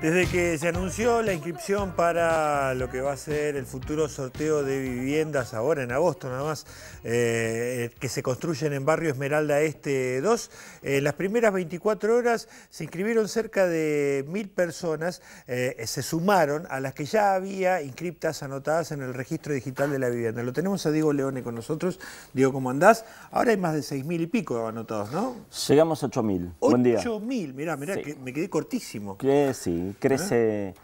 Desde que se anunció la inscripción para lo que va a ser el futuro sorteo de viviendas ahora en agosto nada más, eh, eh, que se construyen en barrio Esmeralda Este 2, en eh, las primeras 24 horas se inscribieron cerca de mil personas, se sumaron a las que ya había inscriptas anotadas en el registro digital de la vivienda. Lo tenemos a Diego Leone con nosotros. Diego, ¿cómo andás? Ahora hay más de seis mil y pico anotados, ¿no? Llegamos a mil. Buen día. mil. mirá, mirá, me quedé cortísimo. Que sí, crece...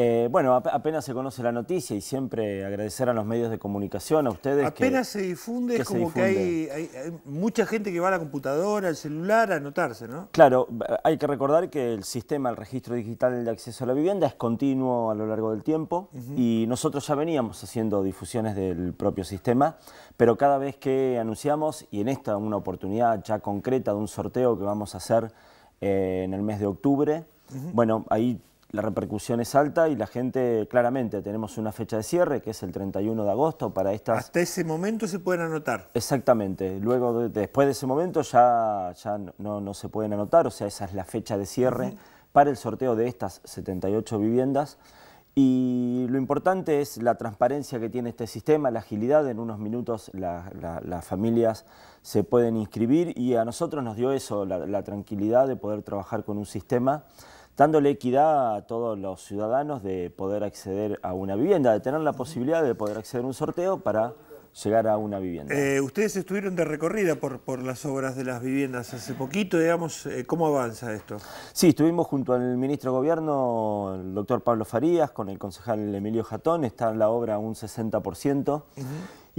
Eh, bueno, apenas se conoce la noticia y siempre agradecer a los medios de comunicación, a ustedes. Apenas se difunde, es como que hay, mucha gente que va a la computadora, al celular, a anotarse, ¿no? Claro, hay que recordar que el sistema, el registro digital de acceso a la vivienda es continuo a lo largo del tiempo y nosotros ya veníamos haciendo difusiones del propio sistema, pero cada vez que anunciamos, y en esta una oportunidad ya concreta de un sorteo que vamos a hacer eh, en el mes de octubre, bueno, ahí la repercusión es alta y la gente, claramente, tenemos una fecha de cierre que es el 31 de agosto para estas... Hasta ese momento se pueden anotar. Exactamente, luego después de ese momento ya, ya no, se pueden anotar, o sea, esa es la fecha de cierre para el sorteo de estas 78 viviendas. Y lo importante es la transparencia que tiene este sistema, la agilidad, en unos minutos las familias se pueden inscribir y a nosotros nos dio eso, la tranquilidad de poder trabajar con un sistema dándole equidad a todos los ciudadanos de poder acceder a una vivienda, de tener la posibilidad de poder acceder a un sorteo para llegar a una vivienda. Eh, ustedes estuvieron de recorrida por, por las obras de las viviendas hace poquito, digamos, eh, ¿cómo avanza esto? Sí, estuvimos junto al ministro de Gobierno, el doctor Pablo Farías, con el concejal Emilio Jatón, está la obra un 60%,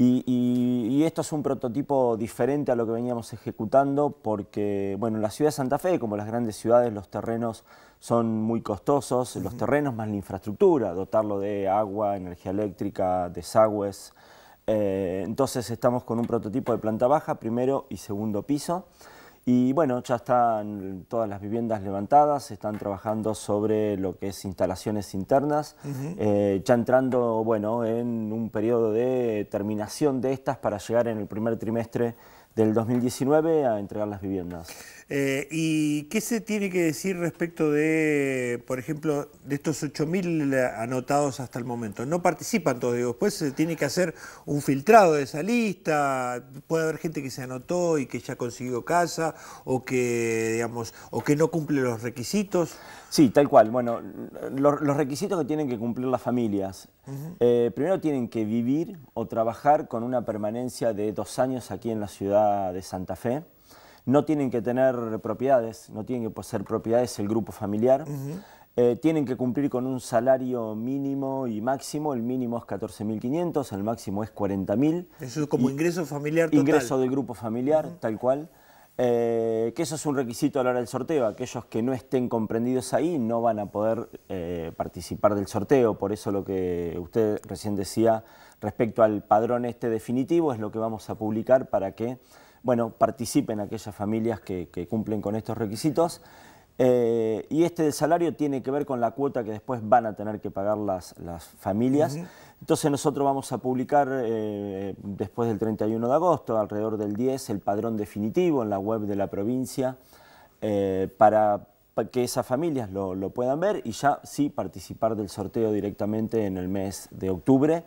y, esto es un prototipo diferente a lo que veníamos ejecutando, porque, bueno, en la ciudad de Santa Fe, como las grandes ciudades, los terrenos son muy costosos, los terrenos más la infraestructura, dotarlo de agua, energía eléctrica, desagües, eh, entonces estamos con un prototipo de planta baja, primero y segundo piso. Y bueno, ya están todas las viviendas levantadas, están trabajando sobre lo que es instalaciones internas, eh, ya entrando bueno, en un periodo de terminación de estas para llegar en el primer trimestre del 2019 a entregar las viviendas. Eh, ¿Y qué se tiene que decir respecto de, por ejemplo, de estos 8.000 anotados hasta el momento? No participan todos, digo, después se tiene que hacer un filtrado de esa lista, puede haber gente que se anotó y que ya consiguió casa o que, digamos, o que no cumple los requisitos. Sí, tal cual. Bueno, los requisitos que tienen que cumplir las familias eh, primero tienen que vivir o trabajar con una permanencia de dos años aquí en la ciudad de Santa Fe. No tienen que tener propiedades, no tienen que poseer propiedades el grupo familiar. Eh, tienen que cumplir con un salario mínimo y máximo. El mínimo es 14.500, el máximo es 40.000. Eso es como ingreso familiar total. Ingreso del grupo familiar, tal cual. Eh, que eso es un requisito a la hora del sorteo. Aquellos que no estén comprendidos ahí no van a poder eh, participar del sorteo. Por eso lo que usted recién decía respecto al padrón este definitivo es lo que vamos a publicar para que bueno, participen aquellas familias que, cumplen con estos requisitos. Eh, y este del salario tiene que ver con la cuota que después van a tener que pagar las, familias. Entonces nosotros vamos a publicar eh, después del 31 de agosto, alrededor del 10, el padrón definitivo en la web de la provincia eh, para, que esas familias lo puedan ver y ya sí participar del sorteo directamente en el mes de octubre.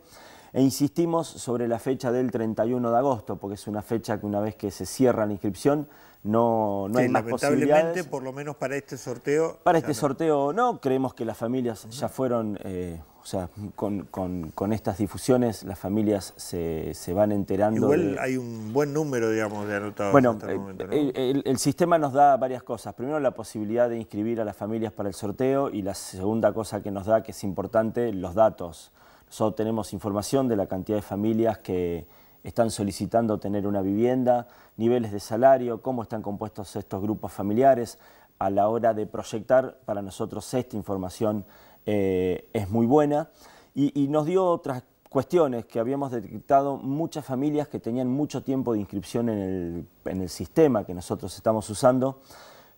E insistimos sobre la fecha del 31 de agosto, porque es una fecha que una vez que se cierra la inscripción, no, no hay más posibilidades. por lo menos para este sorteo. Para este no. sorteo no, creemos que las familias ya fueron, eh, o sea, con, estas difusiones las familias se, van enterando. Igual hay un buen número, digamos, de anotados. Bueno, este eh, el, sistema nos da varias cosas. Primero, la posibilidad de inscribir a las familias para el sorteo y la segunda cosa que nos da, que es importante, los datos Solo tenemos información de la cantidad de familias que están solicitando tener una vivienda, niveles de salario, cómo están compuestos estos grupos familiares. A la hora de proyectar, para nosotros esta información eh, es muy buena. Y, nos dio otras cuestiones que habíamos detectado muchas familias que tenían mucho tiempo de inscripción en el, en el sistema que nosotros estamos usando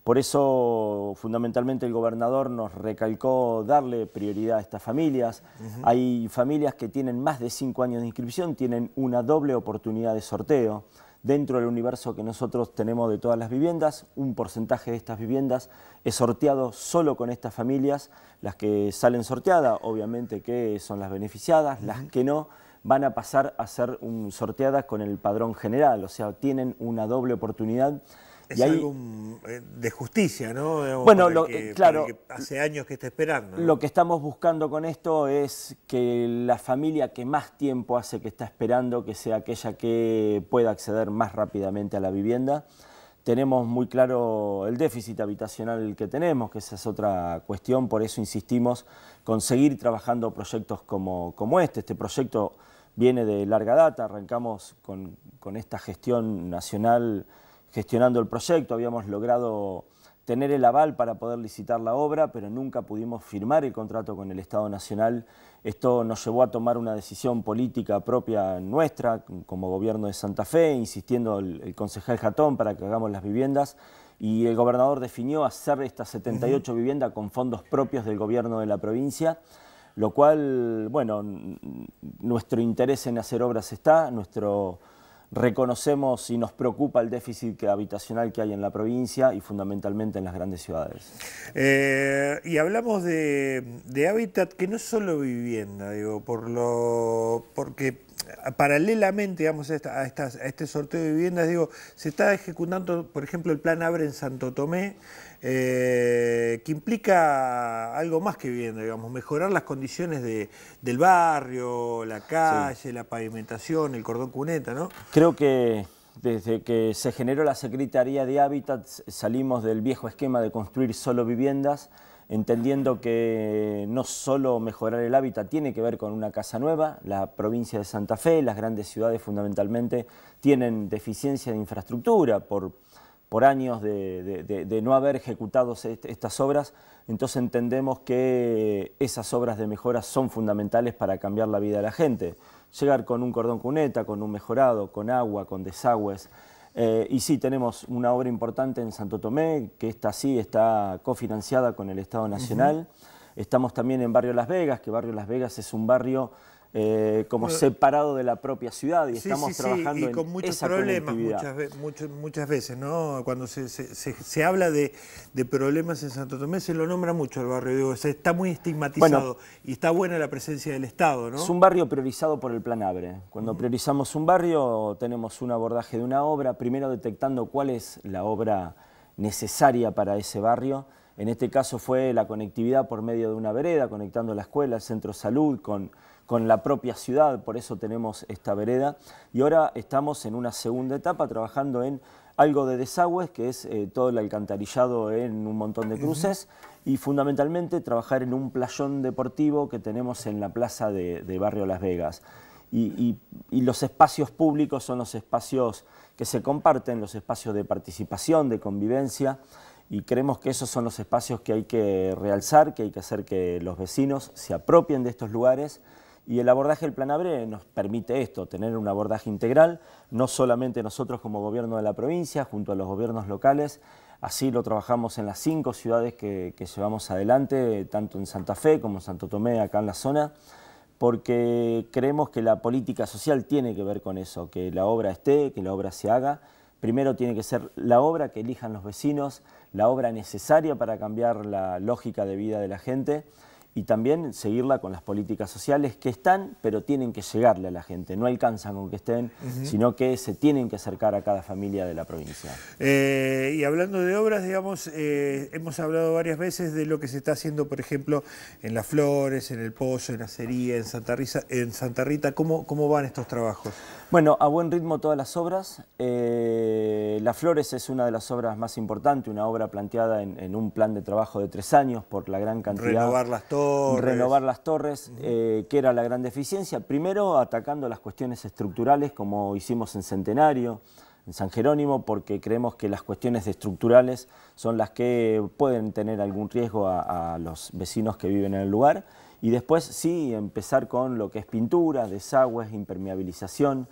por eso, fundamentalmente, el gobernador nos recalcó darle prioridad a estas familias. Hay familias que tienen más de cinco años de inscripción, tienen una doble oportunidad de sorteo. Dentro del universo que nosotros tenemos de todas las viviendas, un porcentaje de estas viviendas es sorteado solo con estas familias. Las que salen sorteadas, obviamente que son las beneficiadas, las que no, van a pasar a ser sorteadas con el padrón general, o sea, tienen una doble oportunidad es algo mm, eh, de justicia, ¿no? bueno, claro. hace años que está esperando. Lo que estamos buscando con esto es que la familia que más tiempo hace que está esperando, que sea aquella que pueda acceder más rápidamente a la vivienda. Tenemos muy claro el déficit habitacional que tenemos, que esa es otra cuestión, por eso insistimos con seguir trabajando proyectos como, como este. Este proyecto viene de larga data, arrancamos con, con esta gestión nacional gestionando el proyecto, habíamos logrado tener el aval para poder licitar la obra, pero nunca pudimos firmar el contrato con el Estado Nacional. Esto nos llevó a tomar una decisión política propia nuestra, como gobierno de Santa Fe, insistiendo el, concejal Jatón para que hagamos las viviendas, y el gobernador definió hacer estas 78 viviendas con fondos propios del gobierno de la provincia, lo cual, bueno, nuestro interés en hacer obras está, nuestro reconocemos y nos preocupa el déficit habitacional que hay en la provincia y fundamentalmente en las grandes ciudades. Eh, y hablamos de, hábitat que no es solo vivienda, digo, por lo, porque paralelamente a, a este sorteo de viviendas, digo, se está ejecutando, por ejemplo, el plan Abre en Santo Tomé, eh, que implica algo más que vivienda, digamos, mejorar las condiciones de, del barrio, la calle, la pavimentación, el cordón cuneta, ¿no? Creo que desde que se generó la Secretaría de Hábitat salimos del viejo esquema de construir solo viviendas, entendiendo que no solo mejorar el hábitat tiene que ver con una casa nueva, la provincia de Santa Fe, las grandes ciudades fundamentalmente tienen deficiencia de infraestructura por por años de, no haber ejecutado este, estas obras, entonces entendemos que esas obras de mejora son fundamentales para cambiar la vida de la gente. Llegar con un cordón cuneta, con un mejorado, con agua, con desagües. Eh, y sí, tenemos una obra importante en Santo Tomé, que esta sí está cofinanciada con el Estado Nacional. Estamos también en Barrio Las Vegas, que Barrio Las Vegas es un barrio eh, como separado de la propia ciudad y estamos trabajando con en muchos problemas muchas, veces, ¿no? Cuando se, habla de, problemas en Santo Tomé se lo nombra mucho el barrio, está muy estigmatizado y está buena la presencia del Estado, ¿no? Es un barrio priorizado por el Plan Abre. Cuando priorizamos un barrio tenemos un abordaje de una obra, primero detectando cuál es la obra necesaria para ese barrio. En este caso fue la conectividad por medio de una vereda, conectando la escuela, el centro salud con con la propia ciudad, por eso tenemos esta vereda. Y ahora estamos en una segunda etapa trabajando en algo de desagües, que es eh, todo el alcantarillado en un montón de cruces, y fundamentalmente trabajar en un playón deportivo que tenemos en la plaza de, Barrio Las Vegas. Y, y, los espacios públicos son los espacios que se comparten, los espacios de participación, de convivencia, y creemos que esos son los espacios que hay que realzar, que hay que hacer que los vecinos se apropien de estos lugares y el abordaje del Plan Abre nos permite esto, tener un abordaje integral, no solamente nosotros como gobierno de la provincia, junto a los gobiernos locales, así lo trabajamos en las cinco ciudades que, llevamos adelante, tanto en Santa Fe como en Santo Tomé, acá en la zona, porque creemos que la política social tiene que ver con eso, que la obra esté, que la obra se haga. Primero tiene que ser la obra que elijan los vecinos, la obra necesaria para cambiar la lógica de vida de la gente y también seguirla con las políticas sociales que están, pero tienen que llegarle a la gente. No alcanzan con que estén, sino que se tienen que acercar a cada familia de la provincia. Eh, y hablando de obras, digamos, eh, hemos hablado varias veces de lo que se está haciendo, por ejemplo, en Las Flores, en El Pozo, en Acería, en Santa Rita. En Santa Rita. ¿Cómo, van estos trabajos? Bueno, a buen ritmo todas las obras. Eh, las Flores es una de las obras más importantes, una obra planteada en, un plan de trabajo de tres años por la gran cantidad... Renovarlas Renovar las torres, eh, que era la gran deficiencia. Primero atacando las cuestiones estructurales, como hicimos en Centenario, en San Jerónimo, porque creemos que las cuestiones estructurales son las que pueden tener algún riesgo a, a los vecinos que viven en el lugar. Y después sí empezar con lo que es pintura, desagües, impermeabilización.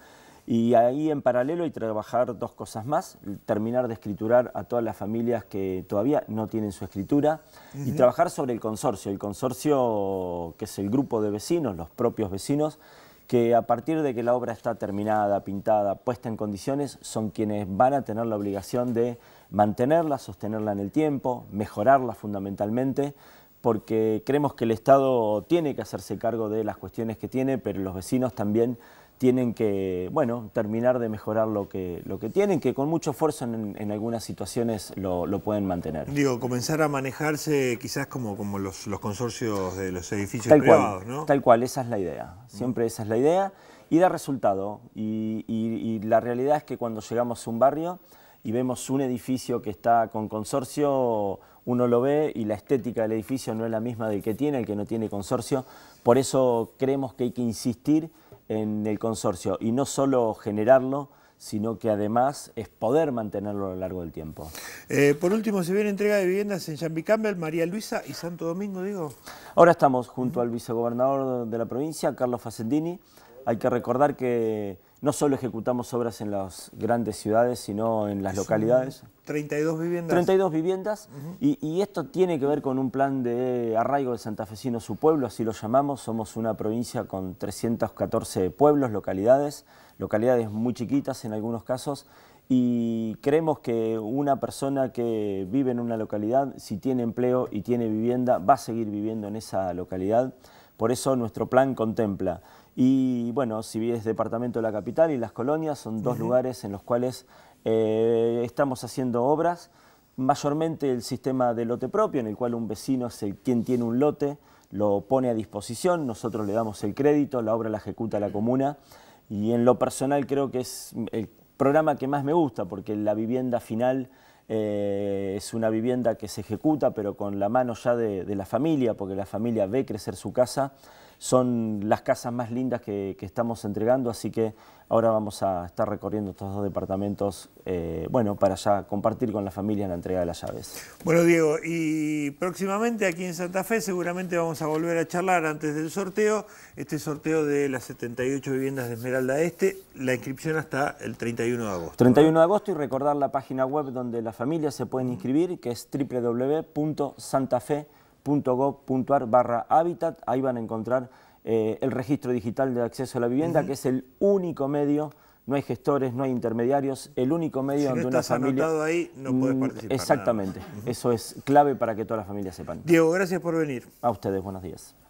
Y ahí en paralelo y trabajar dos cosas más, terminar de escriturar a todas las familias que todavía no tienen su escritura y trabajar sobre el consorcio, el consorcio que es el grupo de vecinos, los propios vecinos, que a partir de que la obra está terminada, pintada, puesta en condiciones, son quienes van a tener la obligación de mantenerla, sostenerla en el tiempo, mejorarla fundamentalmente, porque creemos que el Estado tiene que hacerse cargo de las cuestiones que tiene, pero los vecinos también tienen que, bueno, terminar de mejorar lo que, lo que tienen, que con mucho esfuerzo en, en algunas situaciones lo, pueden mantener. Digo, comenzar a manejarse quizás como, como los, consorcios de los edificios privados, ¿no? Tal cual, esa es la idea. Siempre esa es la idea y da resultado. Y, y la realidad es que cuando llegamos a un barrio y vemos un edificio que está con consorcio, uno lo ve y la estética del edificio no es la misma del que tiene, el que no tiene consorcio. Por eso creemos que hay que insistir en el consorcio y no solo generarlo, sino que además es poder mantenerlo a lo largo del tiempo. Eh, por último, se viene entrega de viviendas en Jambi María Luisa y Santo Domingo, digo. Ahora estamos junto al vicegobernador de la provincia, Carlos Facendini. Hay que recordar que no solo ejecutamos obras en las grandes ciudades, sino en las localidades. 32 viviendas. 32 viviendas. y, esto tiene que ver con un plan de arraigo de santafesino, su pueblo, así lo llamamos. Somos una provincia con 314 pueblos, localidades, localidades muy chiquitas en algunos casos. Y creemos que una persona que vive en una localidad, si tiene empleo y tiene vivienda, va a seguir viviendo en esa localidad. Por eso nuestro plan contempla y bueno, si bien es departamento de la capital y las colonias, son dos lugares en los cuales eh, estamos haciendo obras, mayormente el sistema de lote propio, en el cual un vecino es el, quien tiene un lote, lo pone a disposición, nosotros le damos el crédito, la obra la ejecuta la comuna y en lo personal creo que es el programa que más me gusta porque la vivienda final eh, es una vivienda que se ejecuta, pero con la mano ya de, la familia, porque la familia ve crecer su casa. Son las casas más lindas que, que estamos entregando, así que Ahora vamos a estar recorriendo estos dos departamentos, eh, bueno, para ya compartir con la familia la entrega de las llaves. Bueno, Diego, y próximamente aquí en Santa Fe seguramente vamos a volver a charlar antes del sorteo, este sorteo de las 78 viviendas de Esmeralda Este, la inscripción hasta el 31 de agosto. 31 de agosto y recordar la página web donde las familias se pueden inscribir, que es www.santafe.gov.ar barra hábitat, ahí van a encontrar eh, el registro digital de acceso a la vivienda, que es el único medio, no hay gestores, no hay intermediarios, el único medio donde una familia... ahí, no mm, participar. Exactamente, eso es clave para que todas las familias sepan. Diego, gracias por venir. A ustedes, buenos días.